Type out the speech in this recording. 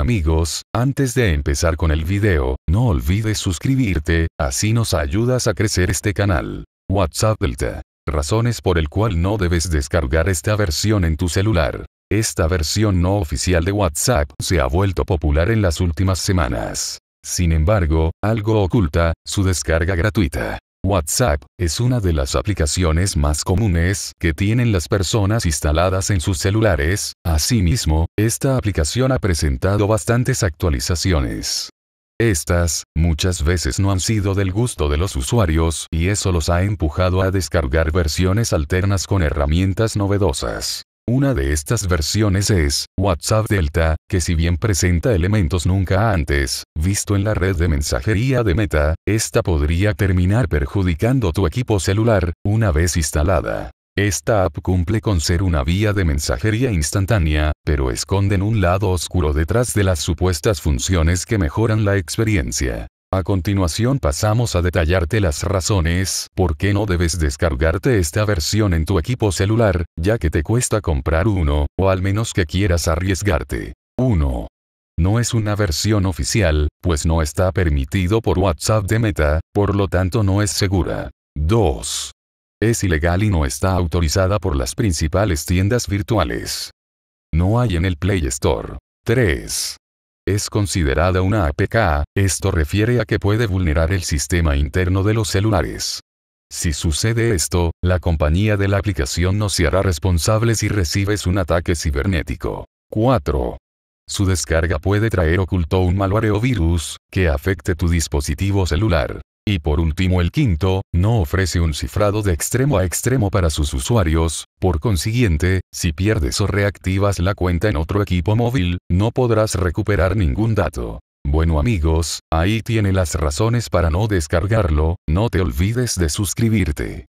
amigos, antes de empezar con el video, no olvides suscribirte, así nos ayudas a crecer este canal. WhatsApp Delta. Razones por el cual no debes descargar esta versión en tu celular. Esta versión no oficial de WhatsApp se ha vuelto popular en las últimas semanas. Sin embargo, algo oculta, su descarga gratuita. WhatsApp es una de las aplicaciones más comunes que tienen las personas instaladas en sus celulares, asimismo, esta aplicación ha presentado bastantes actualizaciones. Estas, muchas veces no han sido del gusto de los usuarios y eso los ha empujado a descargar versiones alternas con herramientas novedosas. Una de estas versiones es WhatsApp Delta, que si bien presenta elementos nunca antes visto en la red de mensajería de Meta, esta podría terminar perjudicando tu equipo celular una vez instalada. Esta app cumple con ser una vía de mensajería instantánea, pero esconden un lado oscuro detrás de las supuestas funciones que mejoran la experiencia. A continuación pasamos a detallarte las razones por qué no debes descargarte esta versión en tu equipo celular, ya que te cuesta comprar uno, o al menos que quieras arriesgarte. 1. No es una versión oficial, pues no está permitido por WhatsApp de Meta, por lo tanto no es segura. 2. Es ilegal y no está autorizada por las principales tiendas virtuales. No hay en el Play Store. 3. Es considerada una APK, esto refiere a que puede vulnerar el sistema interno de los celulares. Si sucede esto, la compañía de la aplicación no se hará responsable si recibes un ataque cibernético. 4. Su descarga puede traer oculto un malware o virus, que afecte tu dispositivo celular. Y por último el quinto, no ofrece un cifrado de extremo a extremo para sus usuarios, por consiguiente, si pierdes o reactivas la cuenta en otro equipo móvil, no podrás recuperar ningún dato. Bueno amigos, ahí tiene las razones para no descargarlo, no te olvides de suscribirte.